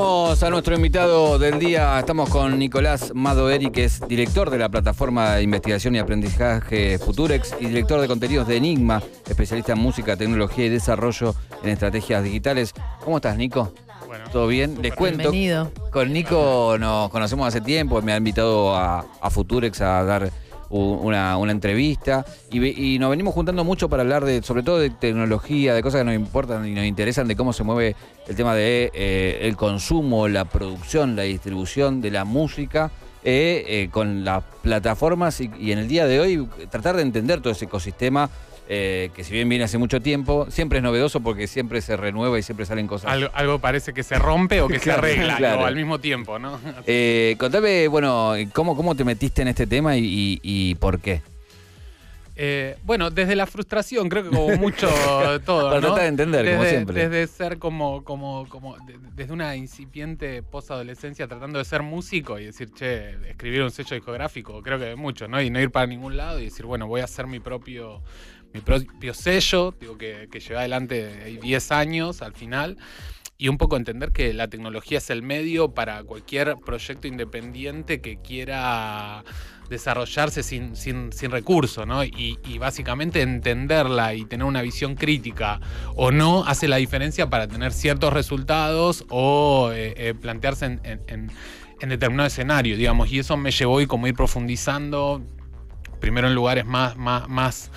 a nuestro invitado del día, estamos con Nicolás Madoeri, que es director de la plataforma de investigación y aprendizaje Futurex y director de contenidos de Enigma, especialista en música, tecnología y desarrollo en estrategias digitales. ¿Cómo estás, Nico? Bueno, ¿Todo bien? Les cuento. Bienvenido. Con Nico nos conocemos hace tiempo, me ha invitado a Futurex a dar una, una entrevista. Y, nos venimos juntando mucho para hablar de, sobre todo de tecnología, de cosas que nos importan y nos interesan, de cómo se mueve el tema de eh, el consumo, la producción, la distribución de la música. Eh, eh, con las plataformas y en el día de hoy tratar de entender todo ese ecosistema eh, que si bien viene hace mucho tiempo, siempre es novedoso porque siempre se renueva y siempre salen cosas. Algo, parece que se rompe o que se arregla al mismo tiempo, ¿no? Eh, contame, bueno, ¿cómo, ¿cómo te metiste en este tema y, por qué? Eh, bueno, desde la frustración, creo que como mucho todo. Para tratar de entender, como siempre. Desde ser como, como, como, desde una incipiente posadolescencia tratando de ser músico y decir, che, escribir un sello discográfico, creo que mucho, ¿no? Y no ir para ningún lado y decir, bueno, voy a hacer mi propio mi propio sello, digo, que, que llevé adelante 10 años al final y un poco entender que la tecnología es el medio para cualquier proyecto independiente que quiera desarrollarse sin, sin, sin recursos, ¿no? Y, y, básicamente entenderla y tener una visión crítica o no hace la diferencia para tener ciertos resultados o eh, eh, plantearse en, en, determinado escenario, digamos. Y eso me llevó y como ir profundizando primero en lugares más, más, más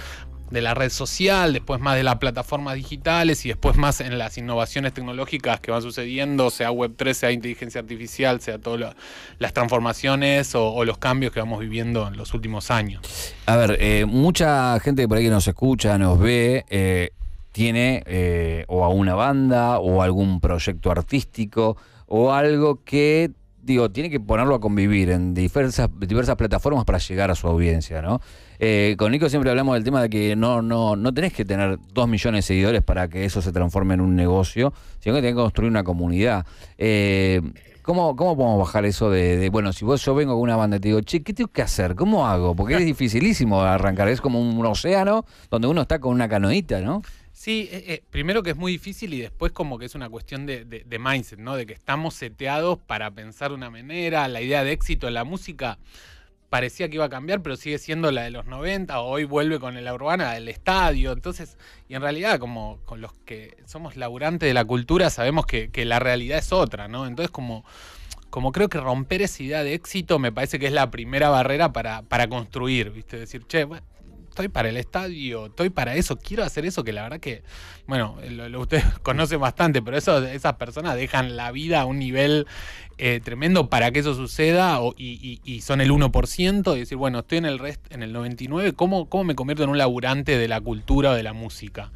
de la red social, después más de las plataformas digitales y después más en las innovaciones tecnológicas que van sucediendo, sea Web3, sea inteligencia artificial, sea todas las transformaciones o, los cambios que vamos viviendo en los últimos años. A ver, eh, mucha gente por ahí que nos escucha, nos ve, eh, tiene eh, o a una banda o algún proyecto artístico o algo que digo, tiene que ponerlo a convivir en diversas, diversas plataformas para llegar a su audiencia, ¿no? Eh, con Nico siempre hablamos del tema de que no, no, no tenés que tener dos millones de seguidores para que eso se transforme en un negocio, sino que tenés que construir una comunidad. Eh, ¿Cómo, podemos bajar eso de, bueno, si vos yo vengo con una banda y te digo, che, ¿qué tengo que hacer? ¿Cómo hago? Porque es dificilísimo arrancar, es como un océano donde uno está con una canoita, ¿no? Sí, eh, eh, primero que es muy difícil y después como que es una cuestión de, mindset, ¿no? De que estamos seteados para pensar de una manera, la idea de éxito en la música parecía que iba a cambiar, pero sigue siendo la de los 90, hoy vuelve con la urbana, el estadio, entonces, y en realidad como con los que somos laburantes de la cultura sabemos que, la realidad es otra, ¿no? Entonces como como creo que romper esa idea de éxito me parece que es la primera barrera para, para construir, ¿viste? Decir, che, bueno, estoy para el estadio, estoy para eso, quiero hacer eso, que la verdad que, bueno, lo, ustedes conocen bastante, pero eso, esas personas dejan la vida a un nivel eh, tremendo para que eso suceda y, y, son el 1%, y decir, bueno, estoy en el, rest, en el 99%, ¿cómo, ¿cómo me convierto en un laburante de la cultura o de la música?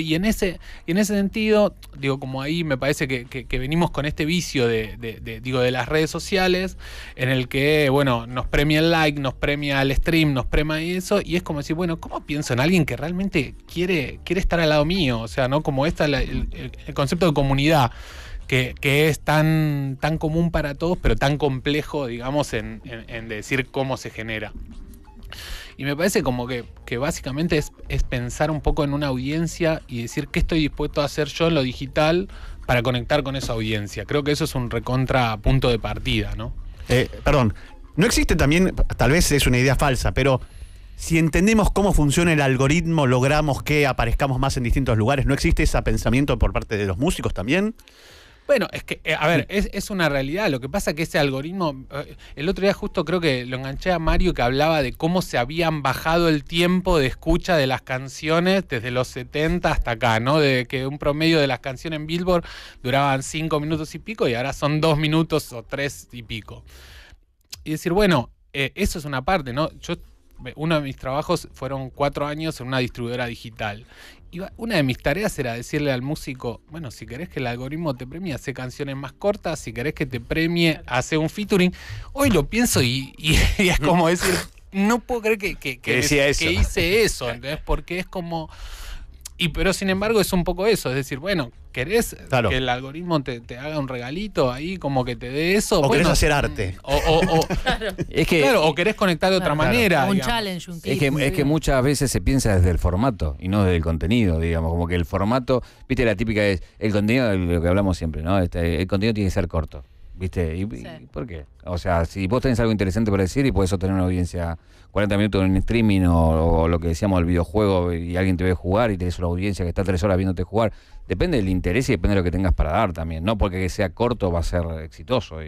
Y en ese, en ese sentido, digo, como ahí me parece que, venimos con este vicio de, digo, de las redes sociales, en el que, bueno, nos premia el like, nos premia el stream, nos premia eso, y es como decir, bueno, ¿cómo pienso en alguien que realmente quiere, quiere estar al lado mío? O sea, ¿no? Como esta, el, concepto de comunidad. Que, es tan, tan común para todos, pero tan complejo, digamos, en decir cómo se genera. Y me parece como que, básicamente es, pensar un poco en una audiencia y decir qué estoy dispuesto a hacer yo en lo digital para conectar con esa audiencia. Creo que eso es un recontra punto de partida, ¿no? Eh, perdón, no existe también, tal vez es una idea falsa, pero si entendemos cómo funciona el algoritmo, logramos que aparezcamos más en distintos lugares. ¿No existe ese pensamiento por parte de los músicos también? Bueno, es que, eh, a ver, es, es, una realidad. Lo que pasa es que ese algoritmo, eh, el otro día justo creo que lo enganché a Mario que hablaba de cómo se habían bajado el tiempo de escucha de las canciones desde los 70 hasta acá, ¿no? De que un promedio de las canciones en Billboard duraban cinco minutos y pico y ahora son dos minutos o tres y pico. Y decir, bueno, eh, eso es una parte, ¿no? Yo uno de mis trabajos fueron cuatro años en una distribuidora digital una de mis tareas era decirle al músico, bueno, si querés que el algoritmo te premie, hace canciones más cortas, si querés que te premie, hace un featuring. Hoy lo pienso y, es como decir, no puedo creer que, que, hice eso, ¿entendés? Porque es como... Y pero sin embargo es un poco eso, es decir, bueno, ¿querés que el algoritmo te, haga un regalito ahí, como que te dé eso? O querés hacer arte. Mm, o, Es que, o querés conectar de otra manera. es, que, es que muchas veces se piensa desde el formato y no desde el contenido, digamos, como que el formato, viste, la típica es, el contenido, lo que hablamos siempre, ¿no? Este, el contenido tiene que ser corto. ¿viste? ¿Y, por qué? O sea, si vos tenés algo interesante para decir y podés obtener una audiencia 40 minutos en streaming o, lo que decíamos el videojuego y alguien te ve jugar y tenés una audiencia que está tres horas viéndote jugar, depende del interés y depende de lo que tengas para dar también, no porque que sea corto va a ser exitoso,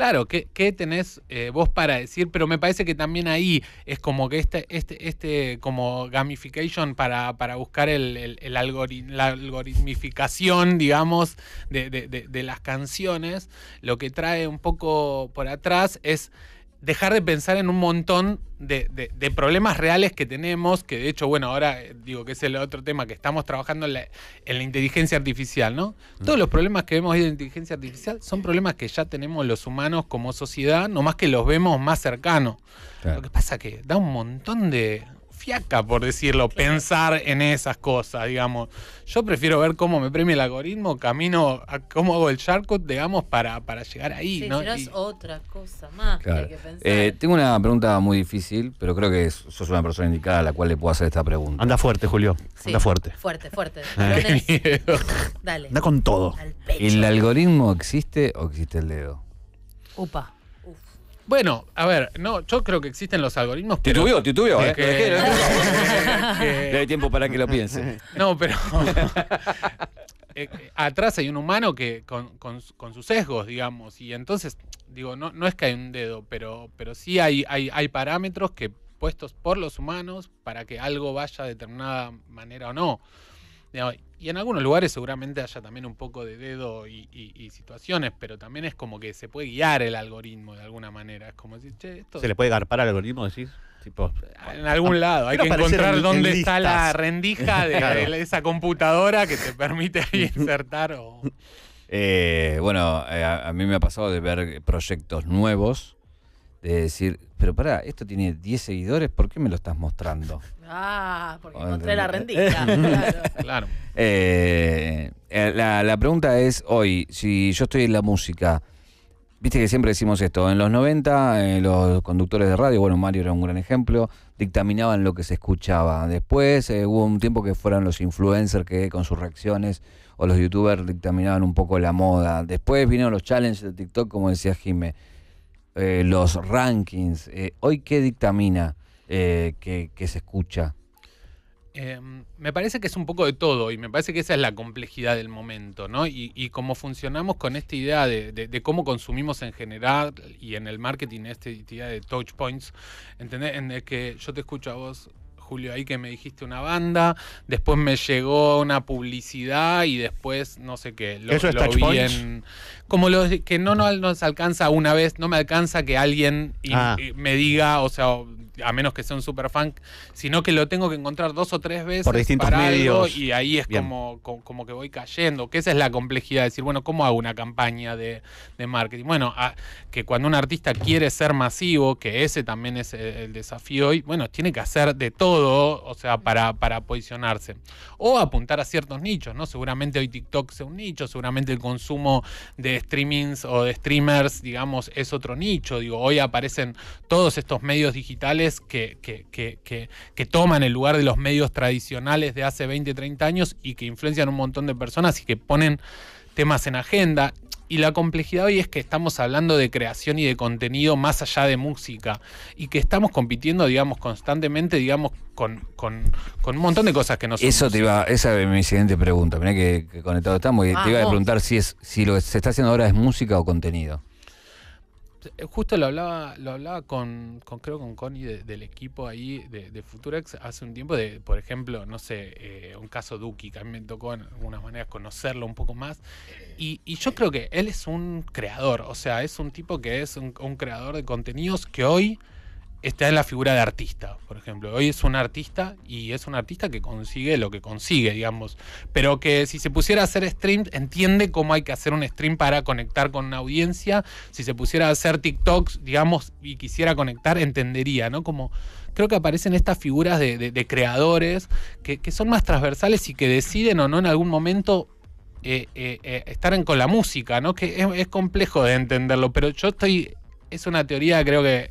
Claro, ¿qué, tenés eh, vos para decir? Pero me parece que también ahí es como que este, este, este como gamification para, buscar el, el, la algoritmificación, digamos, de las canciones, lo que trae un poco por atrás es dejar de pensar en un montón de, problemas reales que tenemos, que de hecho, bueno, ahora eh, digo que es el otro tema que estamos trabajando en la, inteligencia artificial, ¿no? Mm. Todos los problemas que vemos hoy la inteligencia artificial son problemas que ya tenemos los humanos como sociedad, nomás que los vemos más cercanos. Lo que pasa que da un montón de, fiaca, por decirlo, pensar en esas cosas, digamos. Yo prefiero ver cómo me premia el algoritmo, camino a cómo hago el shortcut, digamos, para, llegar ahí, sí, ¿no? es otra cosa más que pensar. Eh, tengo una pregunta muy difícil, pero creo que sos una persona indicada a la cual le puedo hacer esta pregunta. Anda fuerte, Julio. Anda fuerte. Fuerte, fuerte. Dale. Anda con todo. ¿El algoritmo existe o existe el dedo? Upa. Bueno, a ver, no, yo creo que existen los algoritmos. Pero titubió, ¿eh? Que... tiempo para que lo piense. No, pero. Eh, eh, atrás hay un humano que con, sus sesgos, digamos, y entonces, digo, no, no es que hay un dedo, pero, pero sí hay, hay parámetros que puestos por los humanos para que algo vaya de determinada manera o no y en algunos lugares seguramente haya también un poco de dedo y, situaciones, pero también es como que se puede guiar el algoritmo de alguna manera. Es como decir, che, ¿Se le puede garpar al algoritmo, decís? en algún ah, lado, hay que encontrar dónde está la rendija de, esa computadora que te permite insertar. Eh, bueno, eh, a, mí me ha pasado de ver proyectos nuevos de decir, pero pará, esto tiene 10 seguidores, ¿por qué me lo estás mostrando? Ah, porque encontré la rendija. claro. Eh, eh, la, pregunta es hoy, si yo estoy en la música, viste que siempre decimos esto, en los 90 eh, los conductores de radio, bueno, Mario era un gran ejemplo, dictaminaban lo que se escuchaba. Después hubo un tiempo que fueron los influencers que con sus reacciones o los youtubers dictaminaban un poco la moda. Después vinieron los challenges de TikTok, como decía Jimé. Eh, los rankings. Eh, ¿Hoy qué dictamina eh, que, se escucha? Em, me parece que es un poco de todo y me parece que esa es la complejidad del momento, ¿no? Y, cómo funcionamos con esta idea de, de, cómo consumimos en general y en el marketing esta idea de touch points, ¿entendés? En el que yo te escucho a vos, Julio, ahí que me dijiste una banda, después me llegó una publicidad y después no sé qué. Lo, ¿Eso es vi Como lo que no, nos alcanza una vez, no me alcanza que alguien ah. me diga, o sea, a menos que sea un super fan, sino que lo tengo que encontrar dos o tres veces por distintos y ahí es como, como, que voy cayendo, que esa es la complejidad, de decir, bueno, ¿cómo hago una campaña de, marketing? Bueno, que cuando un artista quiere ser masivo, que ese también es eh, el, desafío, hoy bueno, tiene que hacer de todo, o sea, para, para posicionarse. O apuntar a ciertos nichos, ¿no? Seguramente hoy TikTok sea un nicho, seguramente el consumo de streamings o de streamers, digamos, es otro nicho. Digo, hoy aparecen todos estos medios digitales que, toman el lugar de los medios tradicionales de hace 20, 30 años y que influencian un montón de personas y que ponen temas en agenda. Y la complejidad hoy es que estamos hablando de creación y de contenido más allá de música y que estamos compitiendo, digamos, constantemente, digamos, con, un montón de cosas que no Eso te iba, esa es mi siguiente pregunta. Mirá que, conectado estamos y te iba a preguntar si es si lo que se está haciendo ahora es música o contenido. Eh, justo lo hablaba, lo hablaba con, creo con Connie del equipo ahí de, Futurex hace un tiempo de, por ejemplo, no sé, eh, un caso Duki, que a mí me tocó en algunas maneras conocerlo un poco más. Y, yo creo que él es un creador, o sea, es un tipo que es un creador de contenidos que hoy está en la figura de artista, por ejemplo. Hoy es un artista y es un artista que consigue lo que consigue, digamos. Pero que si se pusiera a hacer stream, entiende cómo hay que hacer un stream para conectar con una audiencia. Si se pusiera a hacer TikToks, digamos, y quisiera conectar, entendería, ¿no? Como creo que aparecen estas figuras de, creadores que, son más transversales y que deciden o no en algún momento eh, eh, eh, estar en, con la música, ¿no? Que es, es, complejo de entenderlo, pero yo estoy. Es una teoría, creo que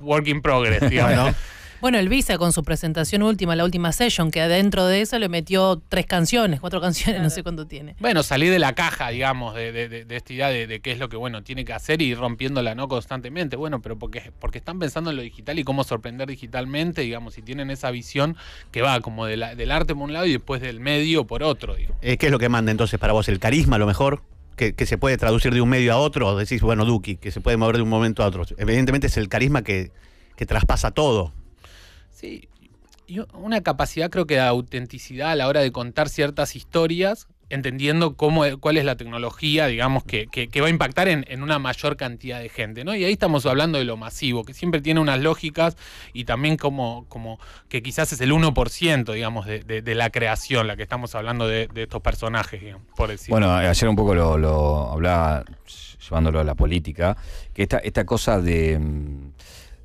work in progress, digamos, Bueno, el Visa con su presentación última, la última session, que adentro de eso le metió tres canciones, cuatro canciones, no sé cuánto tiene. Bueno, salir de la caja, digamos, de, esta idea de, qué es lo que bueno tiene que hacer y ir rompiéndola no constantemente. Bueno, pero porque, porque están pensando en lo digital y cómo sorprender digitalmente, digamos, si tienen esa visión que va como del arte por un lado y después del medio por otro. Eh, ¿Qué es lo que manda entonces para vos? ¿El carisma a lo mejor? que, se puede traducir de un medio a otro, decís, bueno, Duki, que se puede mover de un momento a otro. Evidentemente es el carisma que, que traspasa todo. Sí, y una capacidad creo que de autenticidad a la hora de contar ciertas historias entendiendo cómo, cuál es la tecnología, digamos, que, va a impactar en, una mayor cantidad de gente, ¿no? Y ahí estamos hablando de lo masivo, que siempre tiene unas lógicas y también como, como que quizás es el 1%, digamos, de, la creación, la que estamos hablando de, estos personajes, por decirlo. Bueno, ayer un poco lo, lo hablaba, llevándolo a la política, que esta, esta cosa de mm,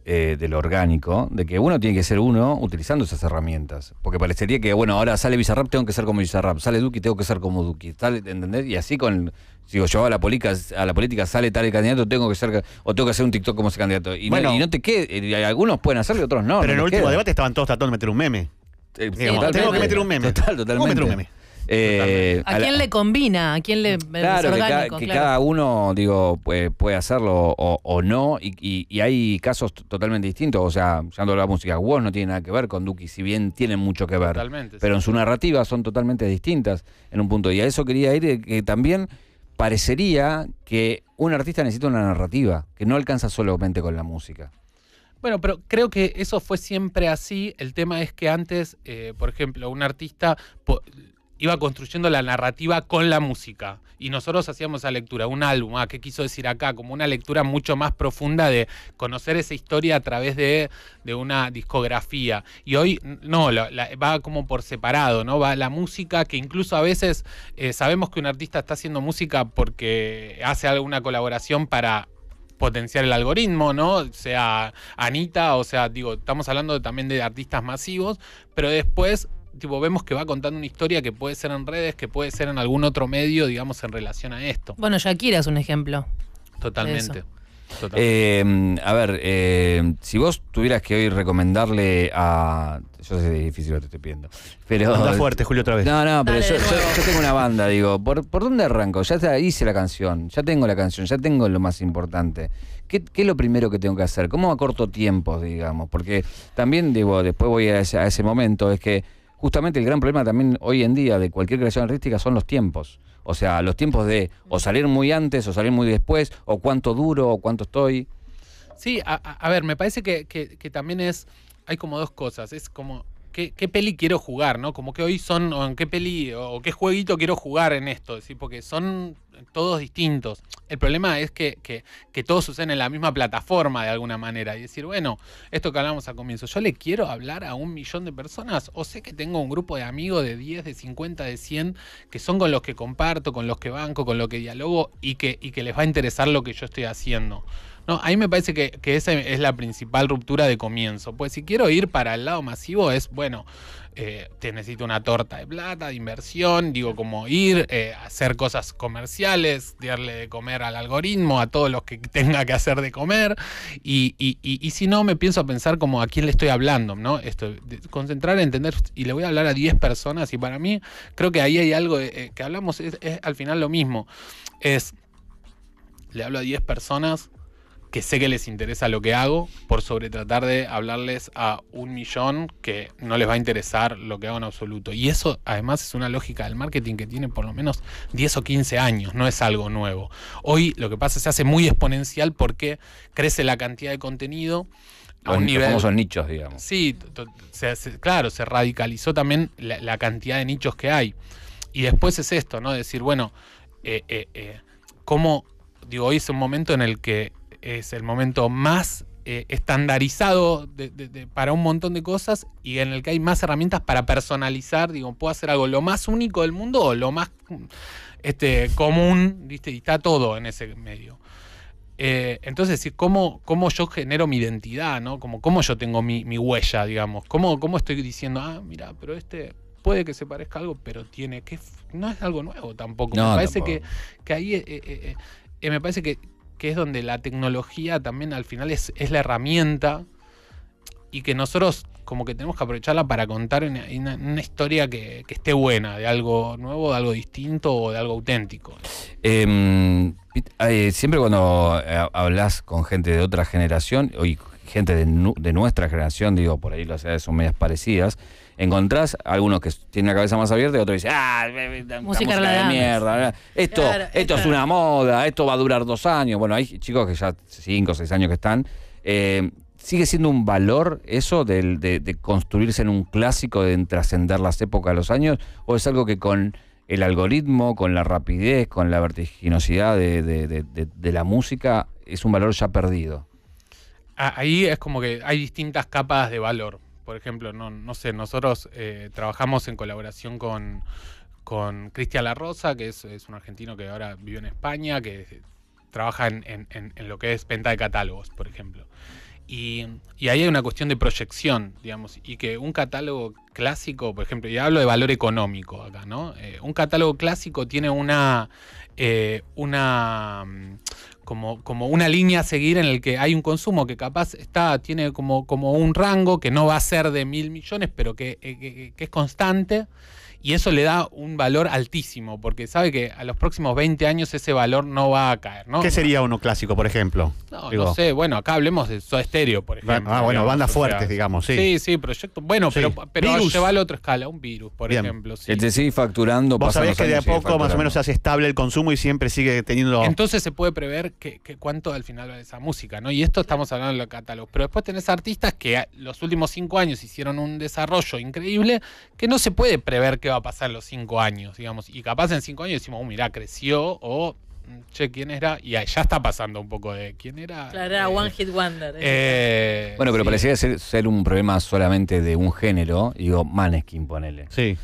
eh, de lo orgánico, de que uno tiene que ser uno utilizando esas herramientas. Porque parecería que, bueno, ahora sale Bizarrap, tengo que ser como Bizarrap, sale Duki, tengo que ser como Duki, ¿entendés? Y así con, Si yo a la, política, a la política sale tal el candidato, tengo que ser, o tengo que hacer un TikTok como ese candidato. Y, no, y no te quede, algunos pueden hacerlo y otros no. Pero en el último debate estaban todos tratando de meter un meme. Eh, tengo que meter un meme. Total, totalmente. Meter un meme? Eh, ¿A, quién le combina? ¿A quién le.? Claro, que, cada, claro. que, cada, uno, digo, puede, puede hacerlo o, no, y, hay casos totalmente distintos. O sea, de la música, Woz no tiene nada que ver con Duki, si bien tiene mucho que ver. Totalmente, pero en su narrativa son totalmente distintas en un punto. Y a eso quería ir, eh, que también parecería que un artista necesita una narrativa, que no alcanza solamente con la música. Bueno, pero creo que eso fue siempre así. El tema es que antes, eh, por ejemplo, un artista iba construyendo la narrativa con la música. Y nosotros hacíamos la lectura, un álbum, a ah, ¿qué quiso decir acá? Como una lectura mucho más profunda de conocer esa historia a través de, una discografía. Y hoy, no, va como por separado, ¿no? Va la música, que incluso a veces eh, sabemos que un artista está haciendo música porque hace alguna colaboración para potenciar el algoritmo, ¿no? Sea Anita, o sea, digo, estamos hablando también de artistas masivos, pero después tipo, vemos que va contando una historia que puede ser en redes, que puede ser en algún otro medio, digamos, en relación a esto. Bueno, Shakira es un ejemplo. Totalmente. Eh, a ver, eh, si vos tuvieras que hoy recomendarle a. Yo sé, es difícil lo que estoy pidiendo. Pero, fuerte, Julio, otra vez. No, no, pero yo, tengo una banda, digo. ¿por, ¿Por, dónde arranco? Ya hice la canción, ya tengo la canción, ya tengo lo más importante. ¿Qué, es lo primero que tengo que hacer? ¿Cómo a corto tiempo, digamos? Porque también, digo, después voy a ese momento, es que justamente el gran problema también hoy en día de cualquier creación artística son los tiempos. O sea, los tiempos de o salir muy antes o salir muy después, o cuánto duro, o cuánto estoy. Sí, a, ver, me parece que, también es, hay como dos cosas, es como... ¿Qué, peli quiero jugar, no? Como que hoy son, o en qué peli, o, qué jueguito quiero jugar en esto, decir porque son todos distintos. El problema es que, que, que todos suceden en la misma plataforma de alguna manera y decir, bueno, esto que hablamos al comienzo, yo le quiero hablar a un millón de personas o sé que tengo un grupo de amigos de 10, de 50, de 100 que son con los que comparto, con los que banco, con los que dialogo y que, y que les va a interesar lo que yo estoy haciendo. No, a mí me parece que, esa es la principal ruptura de comienzo. Pues si quiero ir para el lado masivo es, bueno, eh, te necesito una torta de plata, de inversión, digo, como ir, eh, hacer cosas comerciales, darle de comer al algoritmo, a todos los que tenga que hacer de comer. Y, si no, me pienso a pensar como a quién le estoy hablando, ¿no? Esto, concentrar, entender, y le voy a hablar a 10 personas. Y para mí, creo que ahí hay algo eh, que hablamos, es, es al final lo mismo. Es, le hablo a 10 personas que sé que les interesa lo que hago, por sobre tratar de hablarles a un millón que no les va a interesar lo que hago en absoluto. Y eso además es una lógica del marketing que tiene por lo menos 10 o 15 años, no es algo nuevo. Hoy lo que pasa es que se hace muy exponencial porque crece la cantidad de contenido. A un nivel, los nichos, digamos. Sí, claro, se radicalizó también la, cantidad de nichos que hay. Y después es esto, ¿no? Decir, bueno, como eh, eh, eh, ¿cómo, digo, hoy es un momento en el que es el momento más eh, estandarizado para un montón de cosas y en el que hay más herramientas para personalizar. Digo, puedo hacer algo lo más único del mundo o lo más este, común, ¿viste? Y está todo en ese medio. Eh, entonces, ¿cómo, ¿cómo yo genero mi identidad, ¿no? Como, ¿Cómo yo tengo mi, huella, digamos? ¿Cómo, ¿Cómo estoy diciendo, ah, mira, pero este puede que se parezca algo, pero tiene que. No es algo nuevo tampoco. me parece Que, ahí. me parece que, que es donde la tecnología también al final es, es la herramienta y que nosotros como que tenemos que aprovecharla para contar una, historia que, esté buena, de algo nuevo, de algo distinto o de algo auténtico. Em, siempre cuando eh, hablas con gente de otra generación o gente de, de nuestra generación, digo, por ahí las edades son medias parecidas, encontrás algunos que tienen la cabeza más abierta y otros dicen, ah, música, de mierda. Esto, esto es una moda, esto va a durar dos años. Bueno, hay chicos que ya cinco o seis años que están. Eh, ¿Sigue siendo un valor eso de, construirse en un clásico, de trascender las épocas, los años? ¿O es algo que con el algoritmo, con la rapidez, con la vertiginosidad de, de, la música, es un valor ya perdido. Ah, ahí es como que hay distintas capas de valor por ejemplo, no, no sé, nosotros eh, trabajamos en colaboración con, con Cristian Larrosa que es, un argentino que ahora vive en España, que trabaja en, lo que es venta de catálogos, por ejemplo. Y, ahí hay una cuestión de proyección, digamos, y que un catálogo clásico, por ejemplo, y hablo de valor económico acá, ¿no? Eh, un catálogo clásico tiene una, eh, una, como, como una línea a seguir en el que hay un consumo que capaz está, tiene como, como un rango que no va a ser de mil millones, pero que eh, es constante y eso le da un valor altísimo, porque sabe que a los próximos 20 años ese valor no va a caer, ¿no? ¿Qué sería uno clásico, por ejemplo? No, no sé, bueno, acá hablemos de Soda Stereo, por ejemplo. Ah, bueno, bandas fuertes, digamos, sí. Sí, sí, proyecto, bueno, pero, pero va a otra escala, un virus, por ejemplo. Sí. te sigue facturando. Vos sabés que de a poco más o menos se hace estable el consumo y siempre sigue teniendo... Entonces se puede prever que, cuánto al final de esa música, ¿no? Y esto estamos hablando de los catálogos, pero después tenés artistas que los últimos cinco años hicieron un desarrollo increíble que no se puede prever que va va a pasar los cinco años, digamos. Y capaz en cinco años decimos, oh, mirá, creció o mm, che, ¿quién era? Y ya está pasando un poco de quién era. Claro, era eh, One Hit Wonder. Eh, bueno, pero parecía ser, ser, un problema solamente de un género. Digo, Maneskin, ponele. Sí.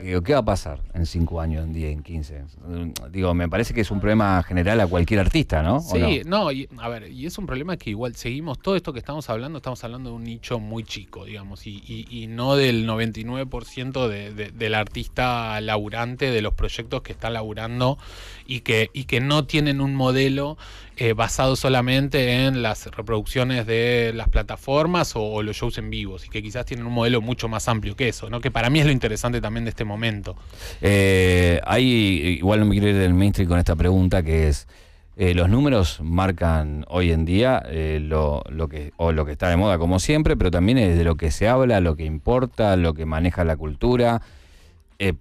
Digo, ¿qué va a pasar en 5 años, en 10, en 15? Mm, digo, me parece que es un problema general a cualquier artista, ¿no? Sí, no, a ver, y es un problema que igual seguimos, todo esto que estamos hablando, estamos hablando de un nicho muy chico, digamos, y, y, no del 99% de, del artista laburante, de los proyectos que está laburando y que, y que no tienen un modelo eh, basado solamente en las reproducciones de las plataformas o, los shows en vivo, y que quizás tienen un modelo mucho más amplio que eso, ¿no? que para mí es lo interesante también de este momento. Eh, hay, igual no me quiero ir del mainstream con esta pregunta, que es, eh, los números marcan hoy en día lo, que, lo que está de moda como siempre, pero también es de lo que se habla, lo que importa, lo que maneja la cultura.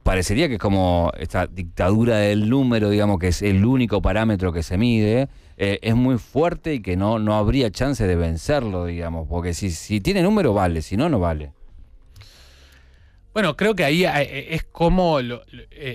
parecería que es como esta dictadura del número, digamos, que es el único parámetro que se mide. Eh, es muy fuerte y que no, no habría chance de vencerlo, digamos, porque si, si tiene número vale, si no, no vale. Bueno, creo que ahí eh, eh, es como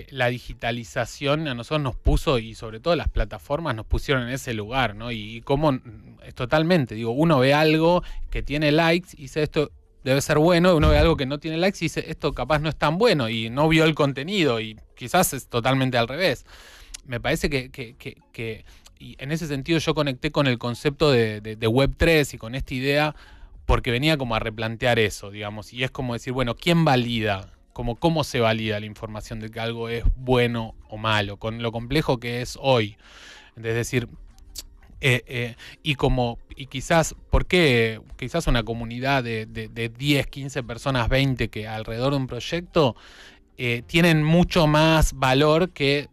la digitalización a nosotros nos puso y sobre todo las plataformas nos pusieron en ese lugar, ¿no? Y, cómo es totalmente, digo, uno ve algo que tiene likes y dice esto debe ser bueno, uno ve algo que no tiene likes y dice esto capaz no es tan bueno y no vio el contenido y quizás es totalmente al revés. Me parece que y en ese sentido yo conecté con el concepto de, Web3 y con esta idea porque venía como a replantear eso, digamos, y es como decir, bueno, ¿quién valida? Como cómo se valida la información de que algo es bueno o malo, con lo complejo que es hoy. Es decir, eh, eh, y como, y quizás, ¿por qué quizás una comunidad de, 10, 15 personas, 20 que alrededor de un proyecto eh, tienen mucho más valor que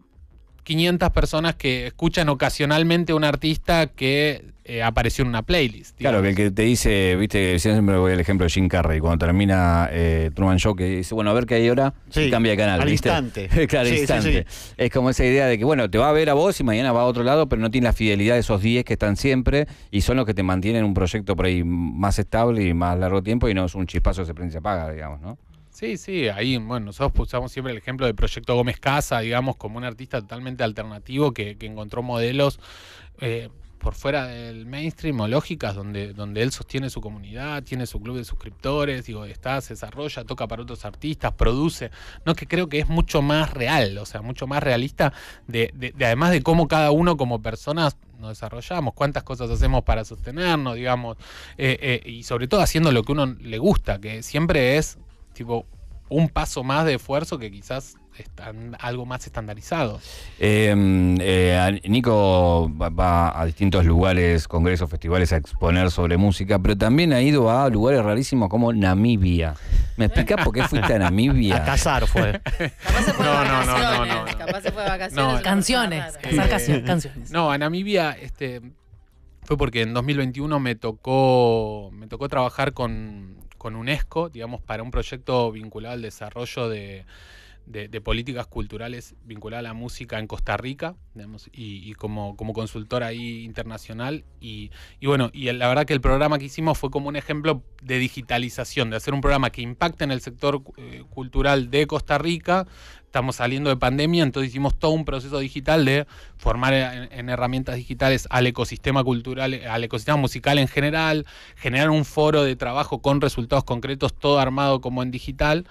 500 personas que escuchan ocasionalmente a un artista que eh, apareció en una playlist. Claro, que el que te dice, viste, siempre voy al ejemplo de Jim Carrey, cuando termina eh, Truman Show, que dice, bueno, a ver qué hay ahora, y cambia de canal. Al instante. claro, instante. es como esa idea de que, bueno, te va a ver a vos y mañana va a otro lado, pero no tiene la fidelidad de esos 10 que están siempre y son los que te mantienen un proyecto por ahí más estable y más largo tiempo y no es un chispazo que se prende y se digamos, ¿no? Sí, sí, ahí, bueno, nosotros usamos siempre el ejemplo del proyecto Gómez Casa, digamos, como un artista totalmente alternativo que, encontró modelos. Eh, por fuera del mainstream o lógicas donde, donde él sostiene su comunidad, tiene su club de suscriptores, digo, está, se desarrolla, toca para otros artistas, produce. No, que creo que es mucho más real, o sea, mucho más realista de, además de cómo cada uno como personas nos desarrollamos, cuántas cosas hacemos para sostenernos, digamos, eh, eh, y sobre todo haciendo lo que uno le gusta, que siempre es tipo un paso más de esfuerzo que quizás están algo más estandarizado. Em, eh, Nico va a distintos lugares, congresos, festivales a exponer sobre música, pero también ha ido a lugares rarísimos como Namibia. ¿Me explicas por qué fuiste a Namibia? A cazar fue. no, no, no, no, no, Capaz se fue de vacaciones. canciones, canciones. No, a Namibia este, fue porque en 2021 me tocó, me tocó trabajar con, con UNESCO, digamos, para un proyecto vinculado al desarrollo de, políticas culturales vinculadas a la música en Costa Rica, digamos, y, como, como consultora ahí internacional. Y, bueno, y la verdad que el programa que hicimos fue como un ejemplo de digitalización, de hacer un programa que impacte en el sector eh, cultural de Costa Rica, estamos saliendo de pandemia, entonces hicimos todo un proceso digital de formar en, herramientas digitales al ecosistema cultural, al ecosistema musical en general, generar un foro de trabajo con resultados concretos, todo armado como en digital.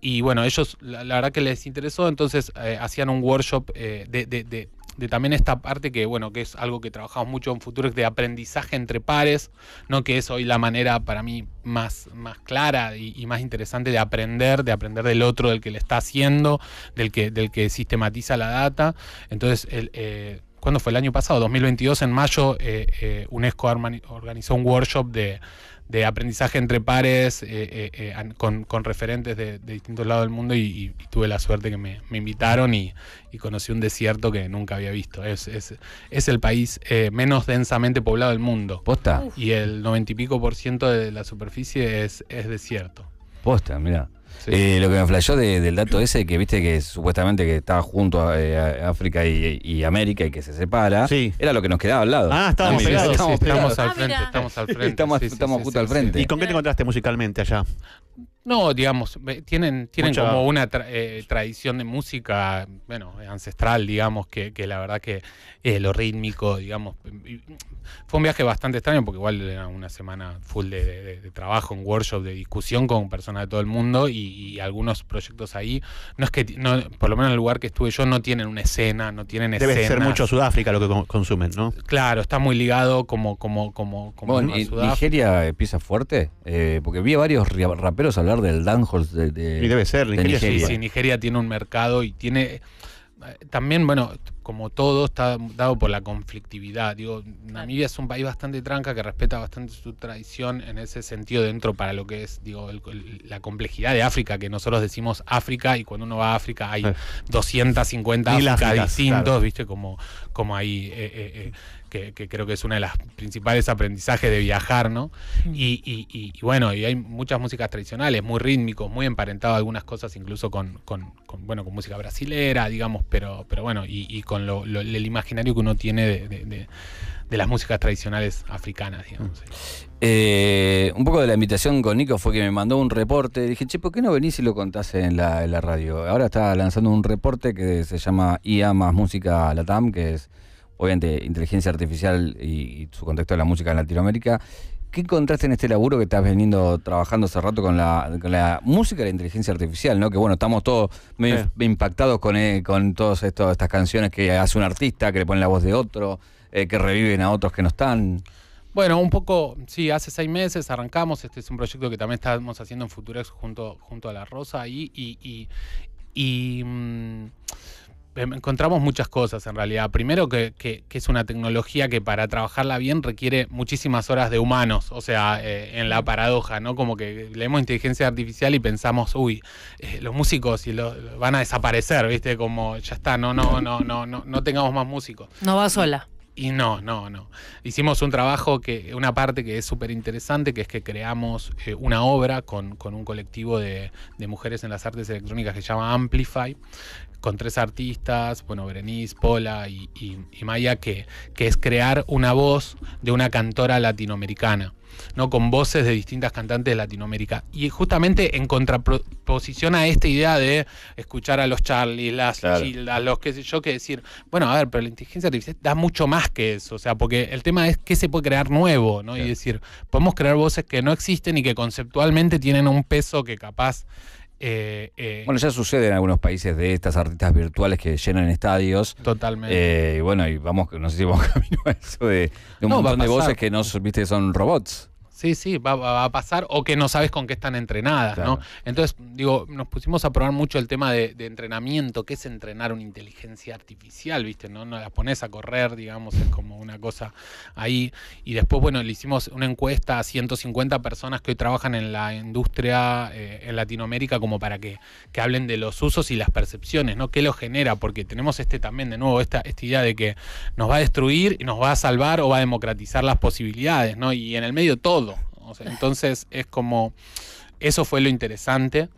Y bueno, ellos la, verdad que les interesó, entonces eh, hacían un workshop eh, de, de de también esta parte que, bueno, que es algo que trabajamos mucho en futuros de aprendizaje entre pares, ¿no? Que es hoy la manera para mí más, más clara y, más interesante de aprender, de aprender del otro, del que le está haciendo, del que, del que sistematiza la data. Entonces, el, eh, ¿cuándo fue? El año pasado, 2022, en mayo, eh, eh, UNESCO organizó un workshop de de aprendizaje entre pares eh, eh, eh, con, referentes de, distintos lados del mundo y, tuve la suerte que me, invitaron y, conocí un desierto que nunca había visto. Es, es, el país menos densamente poblado del mundo. Posta. Y el noventa y pico por ciento de la superficie es, es desierto. Posta, mira. Eh, lo que me flashó del dato ese, que viste que supuestamente que estaba junto a, eh, África y, América y que se separa, era lo que nos quedaba al lado. Ah, estábamos, pegados, ah, estamos, Al frente, estamos, al frente, estamos al frente. estamos justo al frente. ¿Y con qué te encontraste musicalmente allá? No, digamos, tienen, tienen como una eh, tradición de música, bueno, ancestral, digamos, que, la verdad que eh, lo rítmico, digamos, fue un viaje bastante extraño porque igual era una semana full de, trabajo, en workshop, de discusión con personas de todo el mundo y, algunos proyectos ahí. No es que, no, por lo menos en el lugar que estuve yo, no tienen una escena, no tienen escena. Debe ser mucho Sudáfrica lo que consumen, ¿no? Claro, está muy ligado como, como, como, ¿Nigeria empieza fuerte? Eh, porque vi varios raperos hablar del Danjos de, y debe ser, Nigeria. Sí, sí, Nigeria tiene un mercado y tiene eh, también, bueno, como todo, está dado por la conflictividad. Digo, Namibia es un país bastante tranca que respeta bastante su tradición en ese sentido dentro para lo que es, digo, la complejidad de África, que nosotros decimos África y cuando uno va a África hay 250 África, distintos, ¿viste? Como, como ahí que, creo que es una de las principales aprendizajes de viajar, ¿no? Mm. Y, bueno, y hay muchas músicas tradicionales, muy rítmicos, muy emparentado algunas cosas incluso con, bueno, con música brasilera, digamos, pero, pero bueno, y, con el imaginario que uno tiene de, las músicas tradicionales africanas, digamos. Mm. Eh, un poco de la invitación con Nico fue que me mandó un reporte. Dije, che, ¿por qué no venís y lo contás en la, en la radio? Ahora está lanzando un reporte que se llama IA más música Latam, que es obviamente inteligencia artificial y, su contexto de la música en Latinoamérica. ¿Qué contraste en este laburo que estás veniendo trabajando hace rato con la, música y la inteligencia artificial? ¿no? Que bueno, estamos todos medio impactados con, eh, todas estas canciones que hace un artista, que le ponen la voz de otro, eh, que reviven a otros que no están. Bueno, un poco, sí, hace seis meses arrancamos, este es un proyecto que también estamos haciendo en Futurex junto, junto a La Rosa y, y, mm, Em, encontramos muchas cosas en realidad. Primero que, es una tecnología que para trabajarla bien requiere muchísimas horas de humanos, o sea, eh, en la paradoja, ¿no? Como que leemos inteligencia artificial y pensamos, uy, eh, los músicos van a desaparecer, ¿viste? Como ya está, no, no, no, no, no, no tengamos más músicos. No va sola. Y no, no, no. Hicimos un trabajo que, una parte que es súper interesante, que es que creamos eh, una obra con, un colectivo de, de, mujeres en las artes electrónicas que se llama Amplify, con tres artistas, bueno, Berenice, Pola y, Maya, que, es crear una voz de una cantora latinoamericana, ¿no? Con voces de distintas cantantes de Latinoamérica. Y justamente en contraposición a esta idea de escuchar a los Charlie, las los que sé yo, que decir, bueno, a ver, pero la inteligencia artificial da mucho más que eso, o sea, porque el tema es qué se puede crear nuevo, ¿no? Y decir, podemos crear voces que no existen y que conceptualmente tienen un peso que capaz eh, eh, bueno, ya sucede en algunos países de estas artistas virtuales que llenan estadios. Totalmente. Eh, y bueno, y vamos, no sé si vamos camino a eso de, un montón de voces que no viste son robots. Sí, sí, va, a pasar, o que no sabes con qué están entrenadas, ¿no? Entonces, digo, nos pusimos a probar mucho el tema de, entrenamiento, que es entrenar una inteligencia artificial, ¿viste? No, no la pones a correr, digamos, es como una cosa ahí. Y después, bueno, le hicimos una encuesta a 150 personas que hoy trabajan en la industria eh, en Latinoamérica como para que, que hablen de los usos y las percepciones, ¿no? ¿Qué lo genera? Porque tenemos este también, de nuevo, esta, esta idea de que nos va a destruir y nos va a salvar o va a democratizar las posibilidades, ¿no? Y en el medio todo entonces es como, eso fue lo interesante.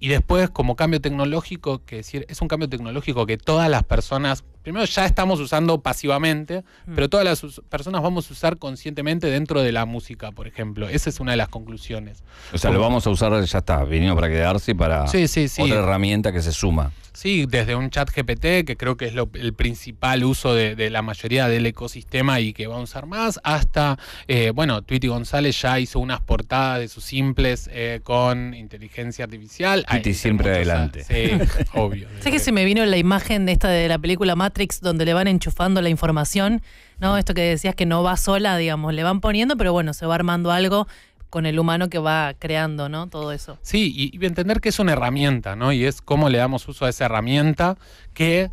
Y después, como cambio tecnológico, que decir, es un cambio tecnológico que todas las personas primero ya estamos usando pasivamente, mm. pero todas las personas vamos a usar conscientemente dentro de la música, por ejemplo. Esa es una de las conclusiones. O sea, lo vamos a usar, ya está, venido para quedarse y para otra herramienta que se suma. Sí, desde un chat GPT, que creo que es el principal uso de, la mayoría del ecosistema y que va a usar más, hasta, eh, bueno, Twitty González ya hizo unas portadas de sus simples eh, con inteligencia artificial. Twitty siempre adelante. Sí, obvio. Sé que se me vino la imagen de esta de la película Matt Matrix donde le van enchufando la información, ¿no? Esto que decías que no va sola, digamos, le van poniendo, pero bueno, se va armando algo con el humano que va creando, ¿no? Todo eso. Sí, y, y entender que es una herramienta, ¿no? Y es cómo le damos uso a esa herramienta que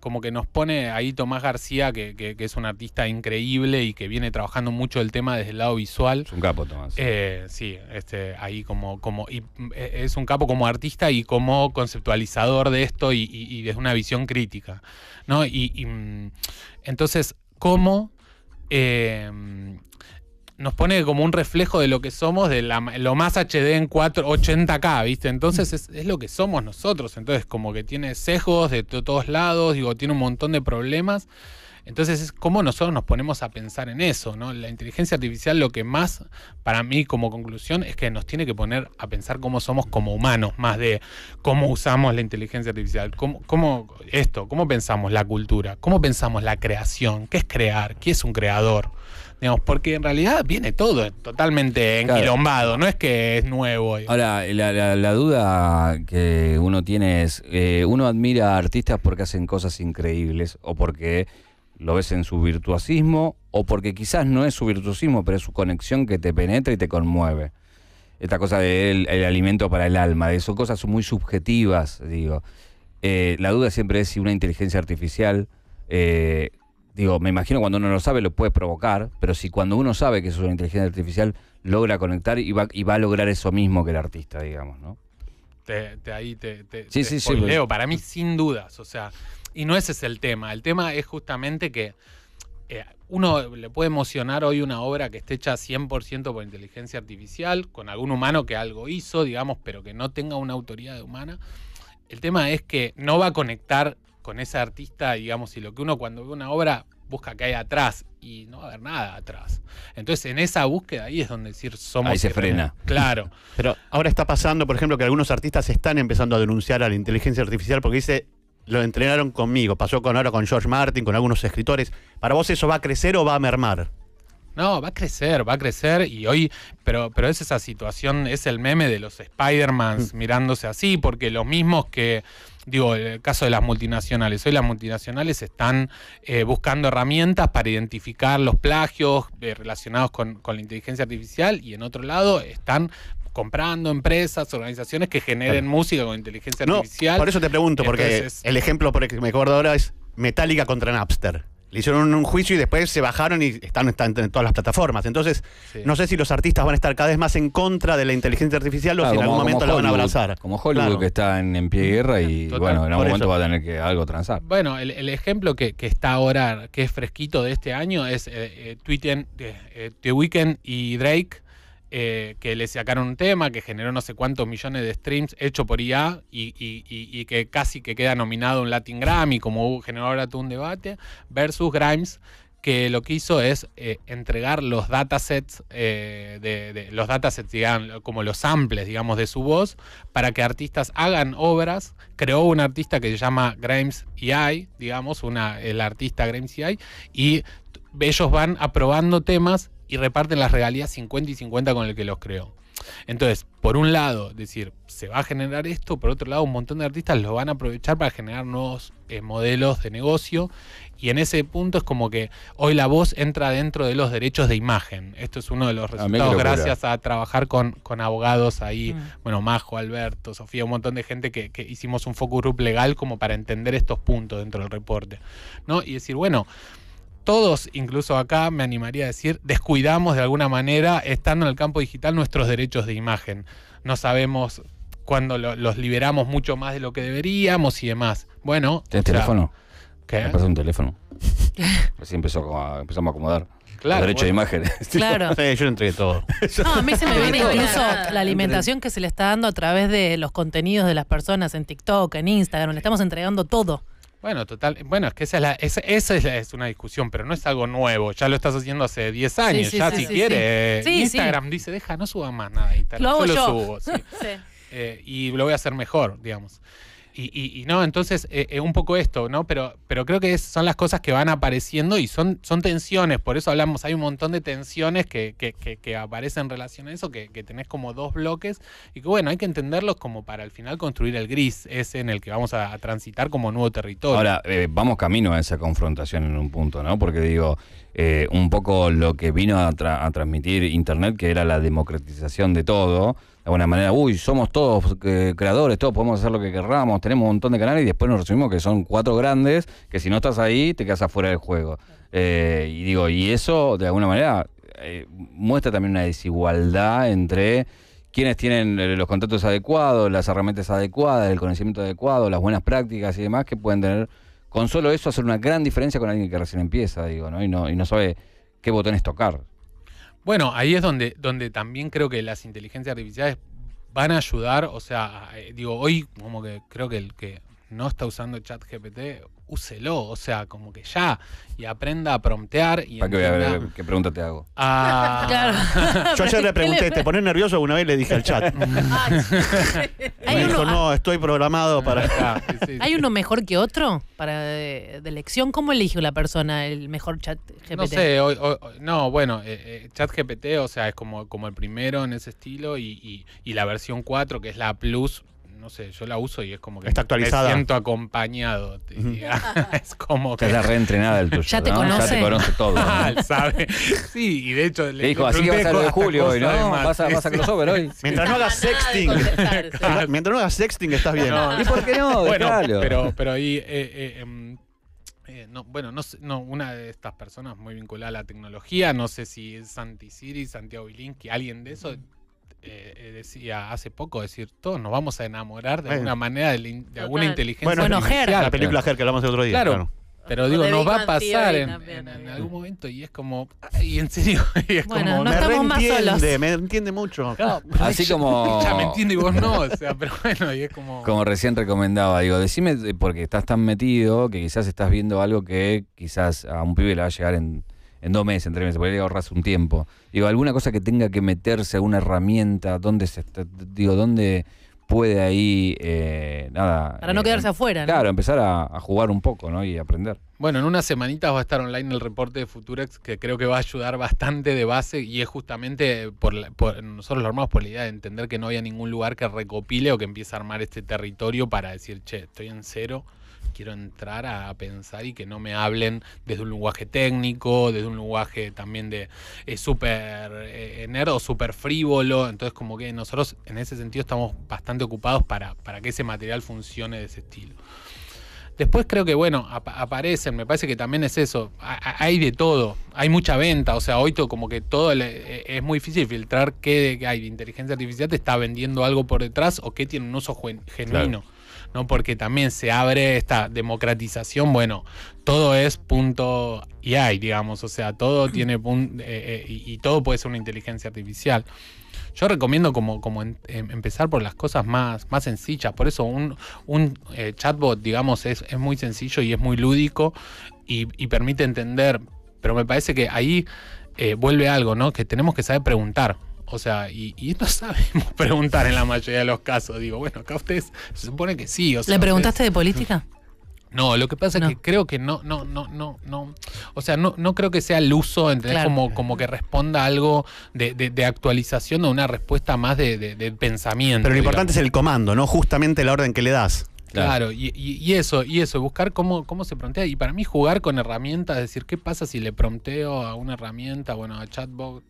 como que nos pone ahí Tomás García, que, es un artista increíble y que viene trabajando mucho el tema desde el lado visual. Es un capo, Tomás. Eh, sí, este, ahí como, como y, eh, es un capo como artista y como conceptualizador de esto y, desde una visión crítica. ¿no? Y, mm, entonces, ¿cómo? Eh, nos pone como un reflejo de lo que somos, de lo más HD en 480 k ¿viste? Entonces es, lo que somos nosotros, entonces como que tiene sesgos de todos lados, digo, tiene un montón de problemas. Entonces es como nosotros nos ponemos a pensar en eso, ¿no? La inteligencia artificial lo que más, para mí como conclusión, es que nos tiene que poner a pensar cómo somos como humanos, más de cómo usamos la inteligencia artificial, cómo, esto, cómo pensamos la cultura, cómo pensamos la creación, qué es crear, qué es un creador porque en realidad viene todo totalmente enquilombado, no es que es nuevo. Ahora, la, duda que uno tiene es, eh, uno admira a artistas porque hacen cosas increíbles o porque lo ves en su virtuosismo o porque quizás no es su virtuosismo, pero es su conexión que te penetra y te conmueve. Esta cosa del alimento para el alma, de, son cosas muy subjetivas, digo. Eh, la duda siempre es si una inteligencia artificial eh, digo, me imagino cuando uno no lo sabe lo puede provocar, pero si cuando uno sabe que es una inteligencia artificial, logra conectar y va, y va a lograr eso mismo que el artista, digamos, ¿no? Te, ahí te, sí, sí, sí, pues. para mí sin dudas, o sea, y no ese es el tema, el tema es justamente que eh, uno le puede emocionar hoy una obra que esté hecha 100% por inteligencia artificial, con algún humano que algo hizo, digamos, pero que no tenga una autoridad humana. El tema es que no va a conectar con ese artista, digamos, y lo que uno cuando ve una obra busca que hay atrás y no va a haber nada atrás. Entonces, en esa búsqueda ahí es donde decir somos. Ahí se frena. Claro. Pero ahora está pasando, por ejemplo, que algunos artistas están empezando a denunciar a la inteligencia artificial porque dice lo entrenaron conmigo. Pasó con ahora con George Martin, con algunos escritores. ¿Para vos eso va a crecer o va a mermar? No, va a crecer, va a crecer y hoy, pero, pero es esa situación, es el meme de los Spider-Mans mm. mirándose así, porque los mismos que digo, el caso de las multinacionales. Hoy las multinacionales están eh, buscando herramientas para identificar los plagios eh, relacionados con, la inteligencia artificial y en otro lado están comprando empresas, organizaciones que generen música con inteligencia artificial. Por eso te pregunto, porque el ejemplo por el que me acuerdo ahora es Metallica contra Napster le hicieron un juicio y después se bajaron y están, en todas las plataformas. Entonces, no sé si los artistas van a estar cada vez más en contra de la inteligencia artificial o si en algún momento la van a abrazar. Como Hollywood que está en, pie de guerra y bueno, en algún momento va a tener que algo transar. Bueno, el, ejemplo que, que, está ahora, que es fresquito de este año, es eh, eh, eh, eh The Weeknd y Drake eh, que le sacaron un tema que generó no sé cuántos millones de streams hecho por IA y, que casi que queda nominado un Latin Grammy, como generó ahora todo un debate, versus Grimes, que lo que hizo es eh, entregar los datasets, eh, de, los datasets, digamos, como los samples, digamos, de su voz, para que artistas hagan obras. Creó un artista que se llama Grimes AI e digamos, una, el artista Grimes AI e y ellos van aprobando temas y reparten las regalías 50 y 50 con el que los creó. Entonces, por un lado, decir, se va a generar esto, por otro lado, un montón de artistas lo van a aprovechar para generar nuevos eh, modelos de negocio. Y en ese punto es como que hoy la voz entra dentro de los derechos de imagen. Esto es uno de los ah, resultados gracias a trabajar con, abogados ahí, mm. bueno, Majo, Alberto, Sofía, un montón de gente que, hicimos un focus group legal como para entender estos puntos dentro del reporte. ¿no? Y decir, bueno, todos, incluso acá me animaría a decir, descuidamos de alguna manera, estando en el campo digital, nuestros derechos de imagen. No sabemos cuándo los liberamos mucho más de lo que deberíamos y demás. Bueno. ¿Tenés teléfono? ¿Qué? Me un teléfono. Así empezamos a acomodar. Claro, derecho de imagen. Claro. yo le entregué todo. No, a mí se me viene incluso la alimentación que se le está dando a través de los contenidos de las personas en TikTok, en Instagram. Le estamos entregando todo. Bueno, total. Bueno, es que esa es, una discusión, pero no es algo nuevo. Ya lo estás haciendo hace 10 años. ya si quieres, Instagram dice, deja, no suba más nada. Instagram. yo, lo subo. Eh, y lo voy a hacer mejor, digamos. Y, no, entonces, eh, eh, un poco esto, ¿no? Pero, pero creo que son las cosas que van apareciendo y son, son tensiones, por eso hablamos, hay un montón de tensiones que, que, aparecen en relación a eso, que, tenés como dos bloques y que bueno, hay que entenderlos como para al final construir el gris ese en el que vamos a, transitar como nuevo territorio. Ahora, eh, vamos camino a esa confrontación en un punto, ¿no? Porque digo, eh, un poco lo que vino a, a transmitir Internet, que era la democratización de todo, de alguna manera, uy, somos todos eh, creadores, todos podemos hacer lo que querramos, tenemos un montón de canales y después nos resumimos que son cuatro grandes, que si no estás ahí te quedas afuera del juego. Eh, y digo, y eso de alguna manera eh, muestra también una desigualdad entre quienes tienen los contratos adecuados, las herramientas adecuadas, el conocimiento adecuado, las buenas prácticas y demás que pueden tener, con solo eso hacer una gran diferencia con alguien que recién empieza, digo, Y no, y no sabe qué botones tocar. Bueno, ahí es donde, donde también creo que las inteligencias artificiales van a ayudar, o sea, eh, digo, hoy como que creo que el que no está usando ChatGPT úselo, o sea, como que ya, y aprenda a promptear. ¿Para qué, a ver, qué pregunta te hago? Ah. Yo ayer le pregunté, ¿te pones nervioso? Una vez le dije al chat. Ah, me ah. no, estoy programado para... acá. ¿Hay uno mejor que otro para de, elección? ¿Cómo elige la persona el mejor chat GPT? No sé, no, bueno, eh, eh, chat GPT, o sea, es como, como el primero en ese estilo y, y la versión 4, que es la Plus, no sé, yo la uso y es como que Está actualizada. me siento acompañado. es como que... Está reentrenada el tuyo. Ya te conoce. Ya te conoce todo. Ah, sí, y de hecho le, dijo, así que vas a lo de Julio hoy, ¿no? Vas a, crossover hoy. Mientras no hagas sexting. Mientras no hagas sexting estás bien. Ah, ¿Y por qué no? Bueno, pero, pero ahí... Eh, eh, em, eh, bueno, no, no, una de estas personas muy vinculada a la tecnología, no sé si es Santi Siri, Santiago que alguien de eso, eh, eh, decía hace poco, decir, todos nos vamos a enamorar de alguna manera de, alguna inteligencia bueno, La película Ger que hablamos el otro día. Claro. Pero digo, nos va a pasar en, en, algún momento y es como, y en serio, es bueno, como, no me estamos más Me entiende mucho. Así como... Ya me entiende y vos no, o sea, pero bueno, y es como... Como recién recomendaba, digo, decime, eh, porque estás tan metido que quizás estás viendo algo que quizás a un pibe le va a llegar en en dos meses, entre meses, porque ahorrarse un tiempo. Digo, alguna cosa que tenga que meterse, alguna herramienta, dónde se digo, dónde puede ahí, eh, nada. Para no eh, quedarse afuera. Claro, empezar a, jugar un poco, ¿no? Y aprender. Bueno, en unas semanitas va a estar online el reporte de Futurex, que creo que va a ayudar bastante de base y es justamente, por, nosotros lo armamos por la idea de entender que no había ningún lugar que recopile o que empiece a armar este territorio para decir, che, estoy en cero quiero entrar a, pensar y que no me hablen desde un lenguaje técnico, desde un lenguaje también de eh, súper enero, eh, súper frívolo. Entonces, como que nosotros en ese sentido estamos bastante ocupados para, que ese material funcione de ese estilo. Después creo que, bueno, aparecen, me parece que también es eso, hay de todo, hay mucha venta, o sea, hoy como que todo e, es muy difícil filtrar qué hay de inteligencia artificial, te está vendiendo algo por detrás o qué tiene un uso genuino. Porque también se abre esta democratización, bueno, todo es punto y hay, digamos, o sea, todo tiene punto, eh, eh, y todo puede ser una inteligencia artificial. Yo recomiendo como, em, empezar por las cosas más, sencillas, por eso un, eh, chatbot, digamos, es, muy sencillo y es muy lúdico y, y permite entender, pero me parece que ahí vuelve algo, ¿no? Que tenemos que saber preguntar o sea, y, y, no sabemos preguntar en la mayoría de los casos. Digo, bueno, acá ustedes se supone que sí. O ¿Le preguntaste de política? No, lo que pasa es que creo que no, no, no, no, no. O sea, no, no creo que sea el uso, ¿entendés? Como, como que responda algo de, de, de actualización o una respuesta más de, pensamiento. Pero lo importante es el comando, no justamente la orden que le das. Claro, y, y, eso, y eso, buscar cómo, cómo se prontea. Y para mí jugar con herramientas, decir, ¿qué pasa si le pronteo a una herramienta, bueno, a chatbot,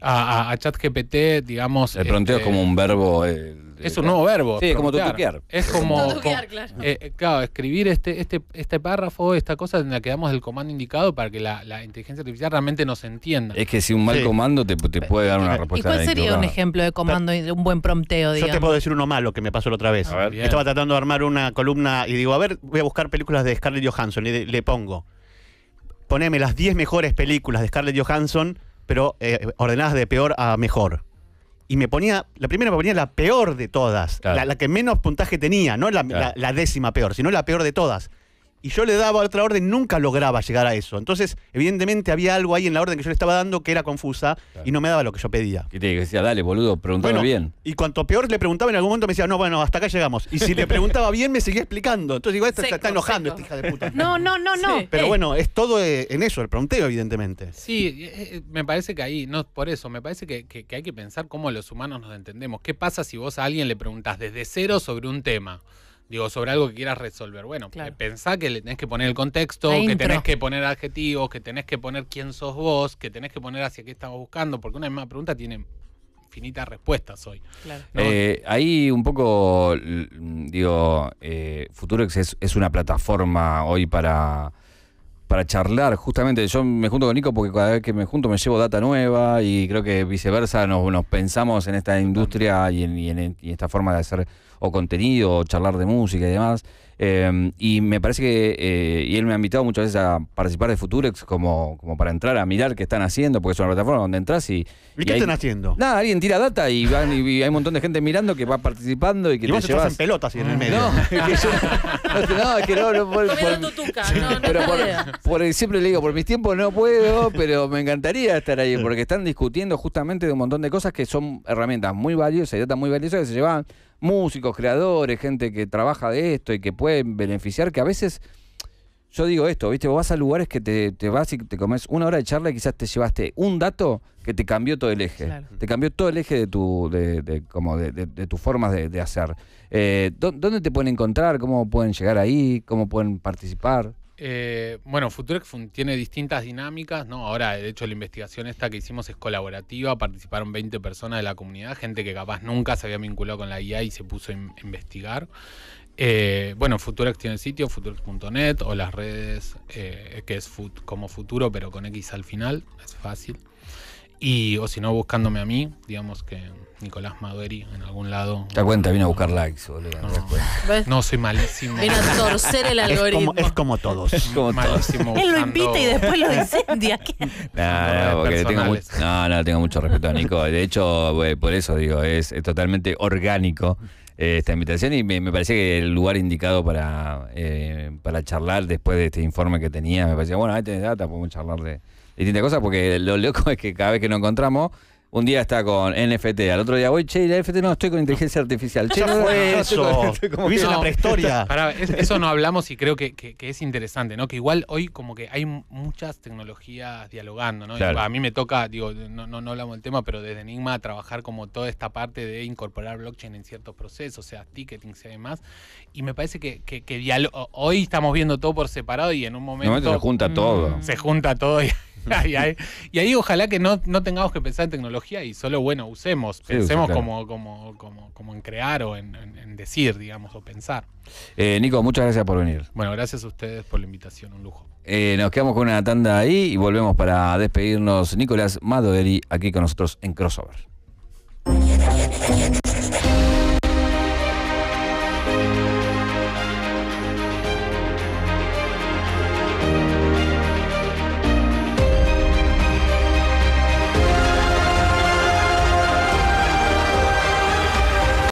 a, a, a ChatGPT, digamos... El pronteo es este como un verbo... Eh, es un nuevo verbo. Sí, como tutuquear. Es como. Eh, eh, claro. escribir este, este, este párrafo, esta cosa en la que damos el comando indicado para que la, inteligencia artificial realmente nos entienda. Es que si un mal comando te, te, eh, puede dar una respuesta. ¿Y cuál sería un ejemplo de comando y de un buen prompteo? Digamos? Yo te puedo decir uno malo que me pasó la otra vez. Estaba tratando de armar una columna y digo, a ver, voy a buscar películas de Scarlett Johansson. Y le, pongo. Poneme las 10 mejores películas de Scarlett Johansson, pero ordenadas de peor a mejor y me ponía, la primera me ponía la peor de todas, la, que menos puntaje tenía, no la, la décima peor, sino la peor de todas y yo le daba otra orden, nunca lograba llegar a eso. Entonces, evidentemente había algo ahí en la orden que yo le estaba dando que era confusa y no me daba lo que yo pedía. Y te decía, dale, boludo, preguntame bien. Y cuanto peor le preguntaba, en algún momento me decía, no, bueno, hasta acá llegamos. Y si le preguntaba bien, me seguía explicando. Entonces digo, esta está enojando esta hija de puta. No, no, no, no. Pero bueno, es todo eh, en eso, el pronteo, evidentemente. Sí, eh, eh, me parece que ahí, no por eso, me parece que, que hay que pensar cómo los humanos nos entendemos. ¿Qué pasa si vos a alguien le preguntás desde cero sobre un tema? Digo, sobre algo que quieras resolver. Bueno, eh, pensá que le tenés que poner el contexto, que tenés que poner adjetivos, que tenés que poner quién sos vos, que tenés que poner hacia qué estamos buscando, porque una misma pregunta tiene infinitas respuestas hoy. Eh, ahí un poco, digo, eh, Futurex es, una plataforma hoy para para charlar. Justamente yo me junto con Nico porque cada vez que me junto me llevo data nueva y creo que viceversa nos, pensamos en esta industria y en esta forma de hacer o contenido, o charlar de música y demás. Em, y me parece que, eh, y él me ha invitado muchas veces a participar de Futurex como, como para entrar a mirar qué están haciendo, porque es una plataforma donde entras y... ¿Y, qué están haciendo? Nada, alguien tira data y, y, hay un montón de gente mirando que va participando y que... Y te vos en pelotas y en el medio. No, es que no, es que no, no por siempre le digo, por mis tiempos no puedo, pero me encantaría estar ahí, porque están discutiendo justamente de un montón de cosas que son herramientas muy valiosas y data muy valiosa que se llevan músicos, creadores, gente que trabaja de esto y que pueden beneficiar, que a veces yo digo esto, ¿viste? Vos vas a lugares que te, vas y te comes una hora de charla y quizás te llevaste un dato que te cambió todo el eje. Te cambió todo el eje de tu, de, de como de, tus formas de, hacer. Eh, ¿Dónde te pueden encontrar? ¿Cómo pueden llegar ahí? ¿Cómo pueden participar? Eh, bueno, Futurex tiene distintas dinámicas, ¿no? Ahora, de hecho, la investigación esta que hicimos es colaborativa, participaron 20 personas de la comunidad, gente que capaz nunca se había vinculado con la IA y se puso a investigar. Eh, bueno, Futurex tiene el sitio, futurex.net o las redes, eh, que es como futuro, pero con X al final, es fácil. Y, o si no, buscándome a mí, digamos que Nicolás Maduri en algún lado. Te cuenta, vino a buscar likes, boludo. No, no soy malísimo. Vino a torcer el algoritmo. Es como, todos. Es malísimo. Él lo invita y después lo incendia. No, no, tengo mucho, no, no, tengo mucho respeto a Nico. De hecho, eh, por eso digo, es, totalmente orgánico eh, esta invitación y me, parecía que el lugar indicado para, eh, para charlar después de este informe que tenía, me parecía, bueno, ahí tenés data, podemos charlar de distintas cosas, porque lo loco es que cada vez que nos encontramos, un día está con NFT, al otro día voy, che, y la NFT no, estoy con inteligencia artificial. Che, no, fue eso. que la prehistoria. eso no hablamos y creo que, es interesante, ¿no? Que igual hoy como que hay muchas tecnologías dialogando, ¿no? a mí me toca, digo, no, no, hablamos del tema, pero desde Enigma trabajar como toda esta parte de incorporar blockchain en ciertos procesos, o sea ticketing, y demás. Y me parece que, que, que hoy estamos viendo todo por separado y en un momento... En un momento se junta mm, todo. Se junta todo y Y ahí ojalá que no, tengamos que pensar en tecnología y solo, bueno, usemos, pensemos como, como, como, en crear o en, decir, digamos, o pensar. Eh, Nico, muchas gracias por venir. Bueno, gracias a ustedes por la invitación, un lujo. Eh, nos quedamos con una tanda ahí y volvemos para despedirnos. Nicolás Madoeri aquí con nosotros en Crossover.